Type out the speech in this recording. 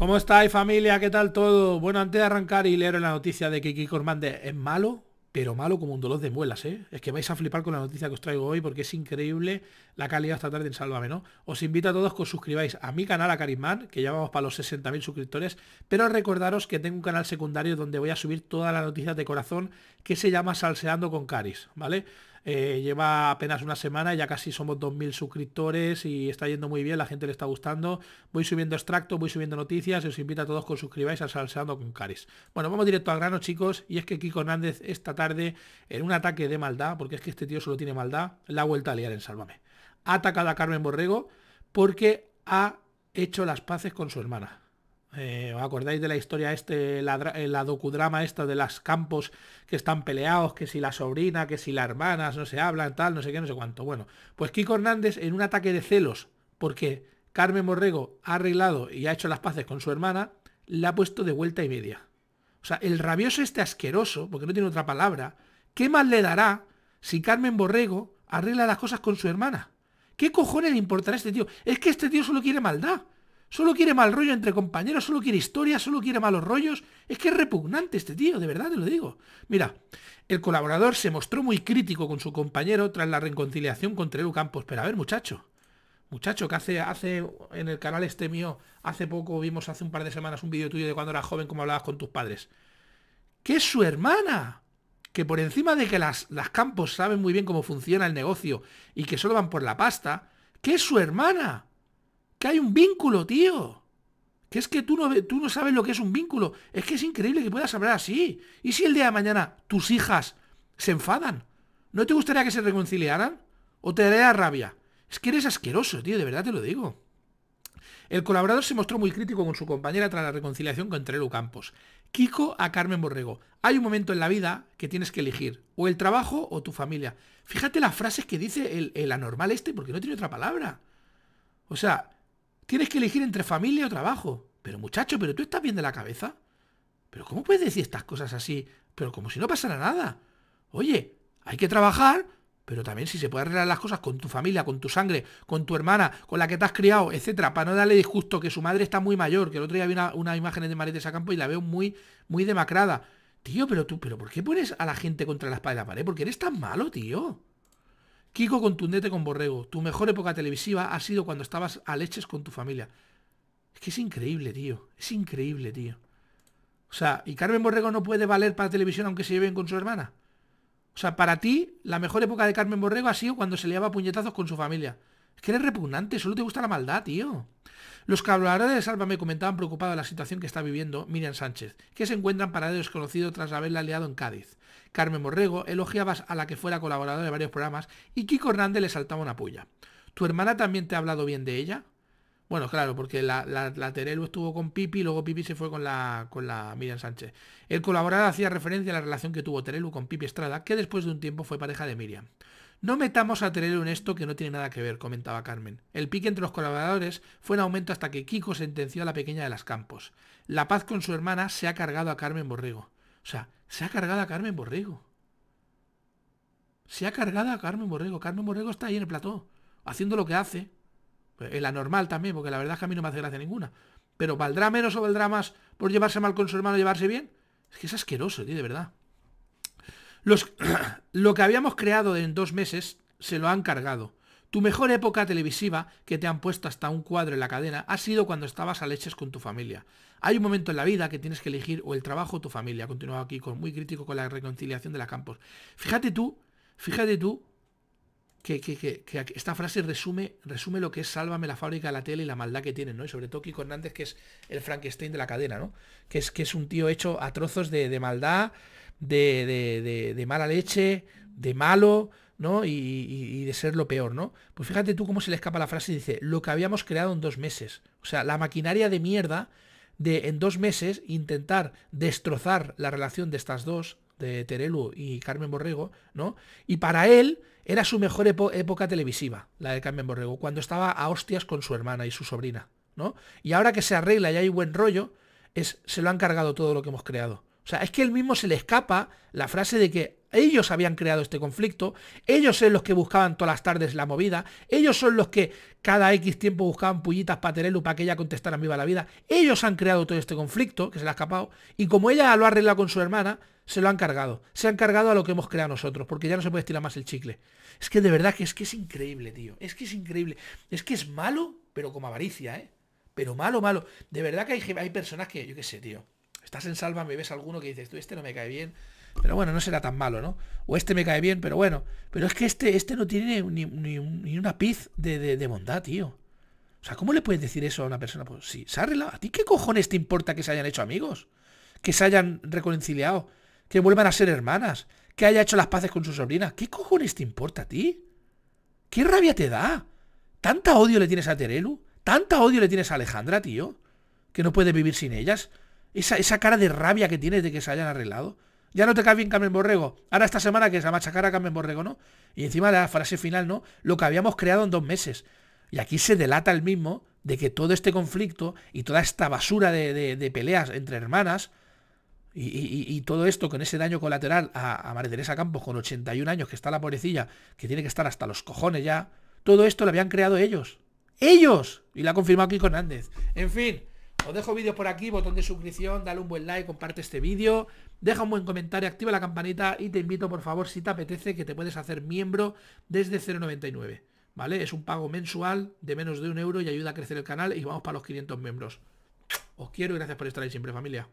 ¿Cómo estáis familia? ¿Qué tal todo? Bueno, antes de arrancar y leer la noticia de que Kiko es malo, pero malo como un dolor de muelas, ¿eh? Es que vais a flipar con la noticia que os traigo hoy porque es increíble la calidad esta tarde en Sálvame, ¿no? Os invito a todos que os suscribáis a mi canal, a Carisman, que ya vamos para los 60.000 suscriptores, pero recordaros que tengo un canal secundario donde voy a subir todas las noticias de corazón que se llama Salseando con Caris, ¿vale? Eh, lleva apenas una semana, ya casi somos 2.000 suscriptores y está yendo muy bien, la gente le está gustando. Voy subiendo extractos, voy subiendo noticias, os invito a todos que os suscribáis a Salseando con Caris Bueno, vamos directo al grano, chicos, y es que Kiko Hernández esta tarde, en un ataque de maldad, porque es que este tío solo tiene maldad, la ha vuelto a liar en Sálvame. Ha atacado a Carmen Borrego porque ha hecho las paces con su hermana. Eh, ¿Os acordáis de la historia este, eh, la, docudrama esta de las campos que están peleados, que si la sobrina, que si las hermanas, no se hablan, tal, no sé qué, no sé cuánto? Bueno, pues Kiko Hernández en un ataque de celos, porque Carmen Borrego ha arreglado y ha hecho las paces con su hermana, le ha puesto de vuelta y media. O sea, el rabioso este asqueroso, porque no tiene otra palabra, ¿qué más le dará si Carmen Borrego arregla las cosas con su hermana? ¿Qué cojones le importará a este tío? Es que este tío solo quiere maldad. Solo quiere mal rollo entre compañeros, solo quiere historia, solo quiere malos rollos. Es que es repugnante este tío, de verdad te lo digo. Mira, el colaborador se mostró muy crítico con su compañero tras la reconciliación con Trelu Campos. Pero a ver, muchacho. Muchacho, que hace, hace, en el canal este mío, hace poco vimos hace un par de semanas un vídeo tuyo de cuando eras joven, como hablabas con tus padres. ¡Que es su hermana! Que por encima de que las, las campos saben muy bien cómo funciona el negocio y que solo van por la pasta, ¿qué es su hermana! que hay un vínculo, tío. Que es que tú no, tú no sabes lo que es un vínculo. Es que es increíble que puedas hablar así. ¿Y si el día de mañana tus hijas se enfadan? ¿No te gustaría que se reconciliaran? ¿O te daría rabia? Es que eres asqueroso, tío, de verdad te lo digo. El colaborador se mostró muy crítico con su compañera tras la reconciliación con Trelu Campos. Kiko a Carmen Borrego. Hay un momento en la vida que tienes que elegir, o el trabajo o tu familia. Fíjate las frases que dice el, el anormal este, porque no tiene otra palabra. O sea, Tienes que elegir entre familia o trabajo. Pero muchacho, pero tú estás bien de la cabeza. Pero ¿cómo puedes decir estas cosas así? Pero como si no pasara nada. Oye, hay que trabajar, pero también si se puede arreglar las cosas con tu familia, con tu sangre, con tu hermana, con la que te has criado, etcétera, para no darle disgusto, que su madre está muy mayor, que el otro día vi una, imágenes de maletes a campo y la veo muy, muy demacrada. Tío, pero tú, pero ¿por qué pones a la gente contra la espalda de la pared? Porque eres tan malo, tío. Kiko contundente con Borrego. Tu mejor época televisiva ha sido cuando estabas a leches con tu familia. Es que es increíble, tío. Es increíble, tío. O sea, ¿y Carmen Borrego no puede valer para televisión aunque se lleven con su hermana? O sea, para ti, la mejor época de Carmen Borrego ha sido cuando se le puñetazos con su familia. Es que eres repugnante, solo te gusta la maldad, tío. Los cabladores de Salva me comentaban preocupado de la situación que está viviendo Miriam Sánchez, que se encuentran para de desconocido tras haberla aliado en Cádiz. Carmen Borrego, elogiabas a la que fuera colaboradora de varios programas y Kiko Hernández le saltaba una puya. ¿Tu hermana también te ha hablado bien de ella? Bueno, claro, porque la, Terelu estuvo con Pipi y luego Pipi se fue con la, con la Miriam Sánchez. El colaborador hacía referencia a la relación que tuvo Terelu con Pipi Estrada, que después de un tiempo fue pareja de Miriam. No metamos a Terelu en esto que no tiene nada que ver, comentaba Carmen. El pique entre los colaboradores fue en aumento hasta que Kiko sentenció a la pequeña de las Campos. La paz con su hermana se ha cargado a Carmen Borrego. O sea, se ha cargado a Carmen Borrego. Se ha cargado a Carmen Borrego. Carmen Borrego está ahí en el plató, haciendo lo que hace. Eh, en la normal también, porque la verdad es que a mí no me hace gracia ninguna. Pero ¿valdrá menos o valdrá más por llevarse mal con su hermano llevarse bien? Es que es asqueroso, tío, de verdad. Los, lo que habíamos creado en dos meses se lo han cargado. Tu mejor época televisiva, que te han puesto hasta un cuadro en la cadena, ha sido cuando estabas a leches con tu familia. Hay un momento en la vida que tienes que elegir o el trabajo o tu familia. Continuaba aquí con muy crítico con la reconciliación de la Campos. Fíjate tú, fíjate tú que, esta frase resume, resume lo que es Sálvame la fábrica, de la tele y la maldad que tienen, ¿no? Y sobre todo Kiko Hernández, que es el Frankenstein de la cadena, ¿no? Que es, que es un tío hecho a trozos de, de maldad, de, de, de, mala leche, de malo, y, de ser lo peor, ¿no? Pues fíjate tú cómo se le escapa la frase y dice, lo que habíamos creado en dos meses. O sea, la maquinaria de mierda de en dos meses intentar destrozar la relación de estas dos, de Terelu y Carmen Borrego, ¿no? Y para él era su mejor época televisiva, la de Carmen Borrego, cuando estaba a hostias con su hermana y su sobrina, ¿no? Y ahora que se arregla y hay buen rollo, es, se lo han cargado todo lo que hemos creado. O sea, es que él mismo se le escapa la frase de que ellos habían creado este conflicto, ellos son los que buscaban todas las tardes la movida, ellos son los que cada X tiempo buscaban pullitas para Terelu para que ella contestara viva la vida, ellos han creado todo este conflicto que se le ha escapado y como ella lo ha arreglado con su hermana, se lo han cargado, se han cargado a lo que hemos creado nosotros, porque ya no se puede estirar más el chicle. Es que de verdad que es que es increíble, tío, es que es increíble, es que es malo, pero como avaricia, ¿eh? Pero malo, malo. De verdad que hay, hay personas que, yo qué sé, tío. Estás en salva, me ves alguno que dices, tú, este no me cae bien, pero bueno, no será tan malo, ¿no? O este me cae bien, pero bueno. Pero es que este, este no tiene ni, una piz de, de, bondad, tío. O sea, ¿cómo le puedes decir eso a una persona? Pues sí, se ¿A ti qué cojones te importa que se hayan hecho amigos? Que se hayan reconciliado, que vuelvan a ser hermanas, que haya hecho las paces con su sobrina. ¿Qué cojones te importa a ti? ¿Qué rabia te da? ¿Tanta odio le tienes a Terelu? ¿Tanta odio le tienes a Alejandra, tío? ¿Que no puedes vivir sin ellas? Esa, cara de rabia que tienes de que se hayan arreglado. Ya no te cae bien Carmen Borrego. Ahora esta semana que se a machacar a Carmen Borrego, ¿no? Y encima la frase final, ¿no? Lo que habíamos creado en dos meses. Y aquí se delata el mismo de que todo este conflicto y toda esta basura de, peleas entre hermanas y, todo esto con ese daño colateral a, a María Teresa Campos con 81 años, que está la pobrecilla, que tiene que estar hasta los cojones ya, todo esto lo habían creado ellos. ¡Ellos! Y la ha confirmado Kiko Hernández. En fin, os dejo vídeos por aquí, botón de suscripción, dale un buen like, comparte este vídeo, deja un buen comentario, activa la campanita y te invito por favor si te apetece que te puedes hacer miembro desde 0,99. ¿Vale? Es un pago mensual de menos de un euro y ayuda a crecer el canal y vamos para los 500 miembros. Os quiero y gracias por estar ahí siempre familia.